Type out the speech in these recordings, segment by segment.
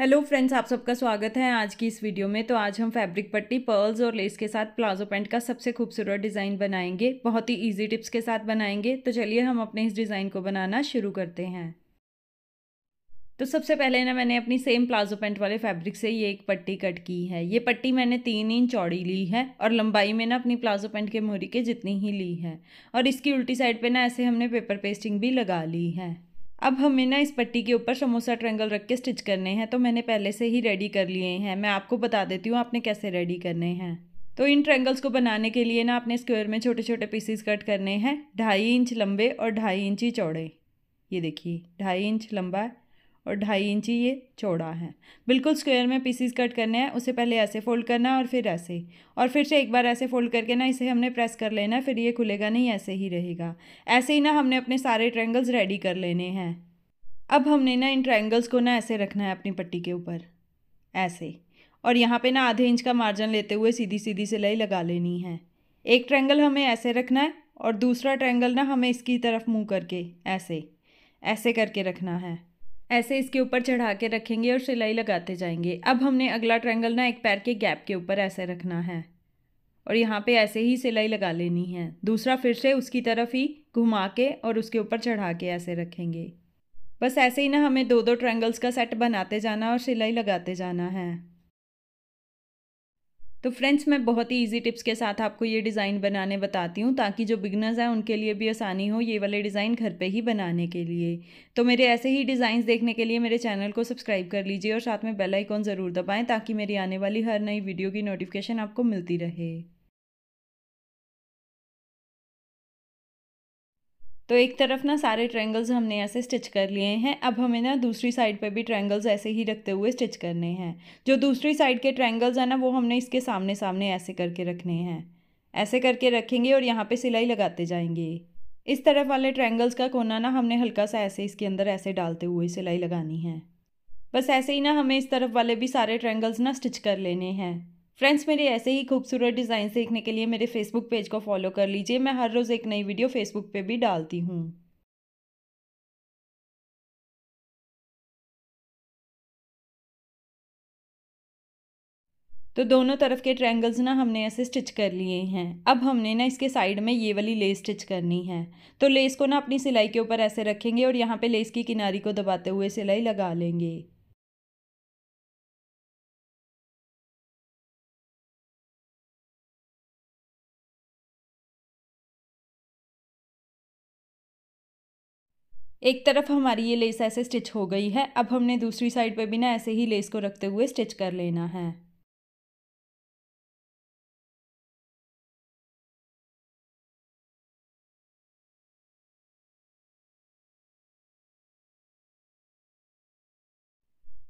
hello friends आप सबका स्वागत है आज की इस वीडियो में तो आज हम फैब्रिक पट्टी पर्ल्स और लेस के साथ प्लाजो पैंट का सबसे खूबसूरत डिज़ाइन बनाएंगे बहुत ही इजी टिप्स के साथ बनाएंगे तो चलिए हम अपने इस डिज़ाइन को बनाना शुरू करते हैं तो सबसे पहले ना मैंने अपनी सेम प्लाजो पैंट वाले फैब्रिक से ये एक पट्टी कट की है ये पट्टी मैंने तीन इंच चौड़ी ली है और लंबाई में ना अपनी प्लाजो पैंट के मोहरी के जितनी ही ली है और इसकी उल्टी साइड पर ना ऐसे हमने पेपर पेस्टिंग भी लगा ली है अब हमें ना इस पट्टी के ऊपर समोसा ट्रैंगल रख के स्टिच करने हैं तो मैंने पहले से ही रेडी कर लिए हैं मैं आपको बता देती हूँ आपने कैसे रेडी करने हैं तो इन ट्रैंगल्स को बनाने के लिए ना आपने स्क्वायर में छोटे छोटे पीसीस कट करने हैं ढाई इंच लंबे और ढाई इंच ही चौड़े ये देखिए ढाई इंच लंबा और ढाई इंच ही ये चौड़ा है बिल्कुल स्क्वायर में पीसीस कट करने हैं उसे पहले ऐसे फोल्ड करना है और फिर ऐसे और फिर से एक बार ऐसे फोल्ड करके ना इसे हमने प्रेस कर लेना फिर ये खुलेगा नहीं ऐसे ही रहेगा ऐसे ही ना हमने अपने सारे ट्रैंगल्स रेडी कर लेने हैं अब हमने ना इन ट्रायंगल्स को ना ऐसे रखना है अपनी पट्टी के ऊपर ऐसे और यहाँ पर ना आधे इंच का मार्जिन लेते हुए सीधी सीधी सिलाई लगा लेनी है एक ट्रायंगल हमें ऐसे रखना है और दूसरा ट्रायंगल ना हमें इसकी तरफ मुँह करके ऐसे ऐसे करके रखना है ऐसे इसके ऊपर चढ़ा के रखेंगे और सिलाई लगाते जाएंगे अब हमने अगला ट्रायंगल ना एक पैर के गैप के ऊपर ऐसे रखना है और यहाँ पे ऐसे ही सिलाई लगा लेनी है दूसरा फिर से उसकी तरफ ही घुमा के और उसके ऊपर चढ़ा के ऐसे रखेंगे बस ऐसे ही ना हमें दो दो ट्रायंगल्स का सेट बनाते जाना और सिलाई लगाते जाना है तो फ्रेंड्स मैं बहुत ही इजी टिप्स के साथ आपको ये डिज़ाइन बनाने बताती हूँ ताकि जो बिगनर्स हैं उनके लिए भी आसानी हो ये वाले डिज़ाइन घर पे ही बनाने के लिए तो मेरे ऐसे ही डिज़ाइंस देखने के लिए मेरे चैनल को सब्सक्राइब कर लीजिए और साथ में बेल आइकॉन ज़रूर दबाएँ ताकि मेरी आने वाली हर नई वीडियो की नोटिफिकेशन आपको मिलती रहे तो एक तरफ ना सारे ट्रैंगल्स हमने ऐसे स्टिच कर लिए हैं अब हमें ना दूसरी साइड पे भी ट्रैंगल्स ऐसे ही रखते हुए स्टिच करने हैं जो दूसरी साइड के ट्रैंगल्स हैं ना वो हमने इसके सामने सामने ऐसे करके रखने हैं ऐसे करके रखेंगे और यहाँ पे सिलाई लगाते जाएंगे इस तरफ वाले ट्रैंगल्स का कोना ना हमने हल्का सा ऐसे इसके अंदर ऐसे डालते हुए सिलाई लगानी है बस ऐसे ही ना हमें इस तरफ वाले भी सारे ट्रैंगल्स ना स्टिच कर लेने हैं फ्रेंड्स मेरे ऐसे ही खूबसूरत डिज़ाइन देखने के लिए मेरे फेसबुक पेज को फॉलो कर लीजिए मैं हर रोज़ एक नई वीडियो फेसबुक पे भी डालती हूँ तो दोनों तरफ के ट्रायंगल्स ना हमने ऐसे स्टिच कर लिए हैं अब हमने ना इसके साइड में ये वाली लेस स्टिच करनी है तो लेस को ना अपनी सिलाई के ऊपर ऐसे रखेंगे और यहाँ पे लेस की किनारी को दबाते हुए सिलाई लगा लेंगे एक तरफ हमारी ये लेस ऐसे स्टिच हो गई है अब हमने दूसरी साइड पर भी ना ऐसे ही लेस को रखते हुए स्टिच कर लेना है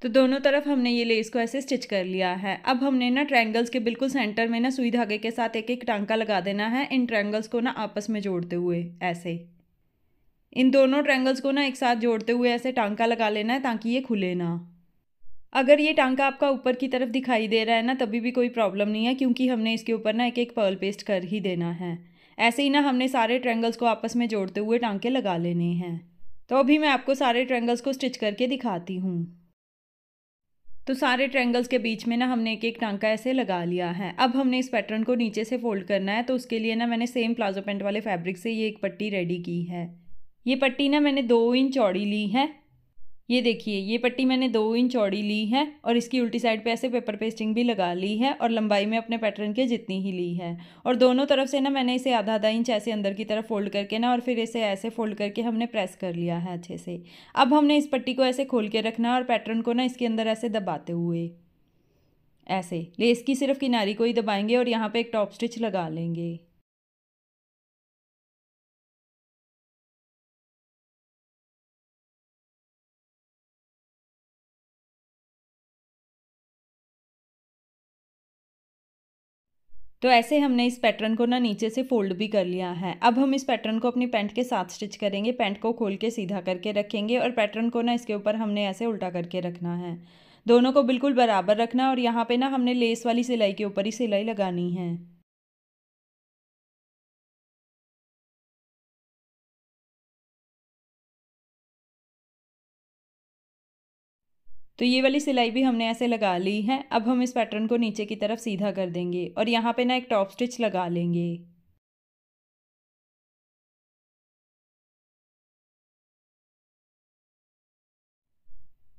तो दोनों तरफ हमने ये लेस को ऐसे स्टिच कर लिया है अब हमने ना ट्रायंगल्स के बिल्कुल सेंटर में ना सुई धागे के साथ एक एक टांका लगा देना है इन ट्रायंगल्स को ना आपस में जोड़ते हुए ऐसे इन दोनों ट्रैंगल्स को ना एक साथ जोड़ते हुए ऐसे टांका लगा लेना है ताकि ये खुले ना अगर ये टांका आपका ऊपर की तरफ दिखाई दे रहा है ना तभी भी कोई प्रॉब्लम नहीं है क्योंकि हमने इसके ऊपर ना एक एक पर्ल पेस्ट कर ही देना है ऐसे ही ना हमने सारे ट्रैंगल्स को आपस में जोड़ते हुए टांके लगा लेने हैं तो अभी मैं आपको सारे ट्रैंगल्स को स्टिच करके दिखाती हूँ तो सारे ट्रैंगल्स के बीच में ना हमने एक एक टांका ऐसे लगा लिया है अब हमने इस पैटर्न को नीचे से फोल्ड करना है तो उसके लिए ना मैंने सेम प्लाजो पेंट वाले फैब्रिक से ये एक पट्टी रेडी की है ये पट्टी ना मैंने दो इंच चौड़ी ली है ये देखिए ये पट्टी मैंने दो इंच चौड़ी ली है और इसकी उल्टी साइड पे ऐसे पेपर पेस्टिंग भी लगा ली है और लंबाई में अपने पैटर्न के जितनी ही ली है और दोनों तरफ से ना मैंने इसे आधा आधा इंच ऐसे अंदर की तरफ फोल्ड करके ना और फिर इसे ऐसे फोल्ड करके हमने प्रेस कर लिया है अच्छे से अब हमने इस पट्टी को ऐसे खोल के रखना और पैटर्न को ना इसके अंदर ऐसे दबाते हुए ऐसे लेस की सिर्फ किनारी को ही दबाएंगे और यहाँ पर एक टॉप स्टिच लगा लेंगे तो ऐसे हमने इस पैटर्न को ना नीचे से फोल्ड भी कर लिया है अब हम इस पैटर्न को अपनी पैंट के साथ स्टिच करेंगे पैंट को खोल के सीधा करके रखेंगे और पैटर्न को ना इसके ऊपर हमने ऐसे उल्टा करके रखना है दोनों को बिल्कुल बराबर रखना और यहाँ पे ना हमने लेस वाली सिलाई के ऊपर ही सिलाई लगानी है तो ये वाली सिलाई भी हमने ऐसे लगा ली है अब हम इस पैटर्न को नीचे की तरफ सीधा कर देंगे और यहाँ पे ना एक टॉप स्टिच लगा लेंगे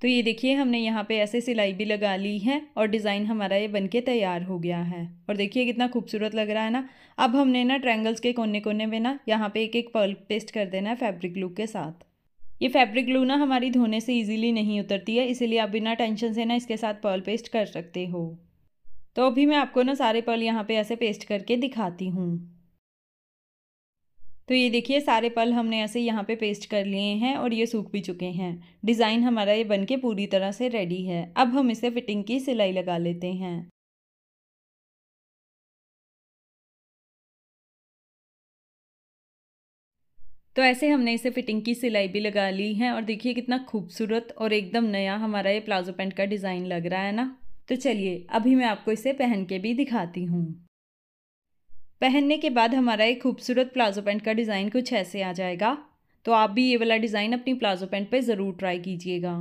तो ये देखिए हमने यहाँ पे ऐसे सिलाई भी लगा ली है और डिज़ाइन हमारा ये बनके तैयार हो गया है और देखिए कितना खूबसूरत लग रहा है ना अब हमने ना ट्रैंगल्स के कोने कोने में ना यहाँ पे एक एक पर्ल पेस्ट कर देना है फैब्रिक ग्लू के साथ ये फैब्रिक ग्लू ना हमारी धोने से इजीली नहीं उतरती है इसीलिए आप बिना टेंशन से ना इसके साथ पर्ल पेस्ट कर सकते हो तो अभी मैं आपको ना सारे पर्ल यहाँ पे ऐसे पेस्ट करके दिखाती हूँ तो ये देखिए सारे पल हमने ऐसे यहाँ पे पेस्ट कर लिए हैं और ये सूख भी चुके हैं डिज़ाइन हमारा ये बनके पूरी तरह से रेडी है अब हम इसे फिटिंग की सिलाई लगा लेते हैं तो ऐसे हमने इसे फिटिंग की सिलाई भी लगा ली है और देखिए कितना खूबसूरत और एकदम नया हमारा ये प्लाजो पैंट का डिज़ाइन लग रहा है ना तो चलिए अभी मैं आपको इसे पहन के भी दिखाती हूँ पहनने के बाद हमारा ये खूबसूरत प्लाजो पैंट का डिज़ाइन कुछ ऐसे आ जाएगा तो आप भी ये वाला डिज़ाइन अपनी प्लाजो पैंट पे ज़रूर ट्राई कीजिएगा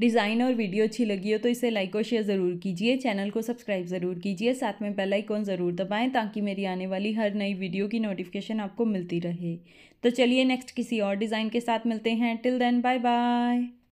डिज़ाइन और वीडियो अच्छी लगी हो तो इसे लाइक और शेयर ज़रूर कीजिए चैनल को सब्सक्राइब ज़रूर कीजिए साथ में बेल आइकॉन ज़रूर दबाएं ताकि मेरी आने वाली हर नई वीडियो की नोटिफिकेशन आपको मिलती रहे तो चलिए नेक्स्ट किसी और डिज़ाइन के साथ मिलते हैं टिल देन बाय बाय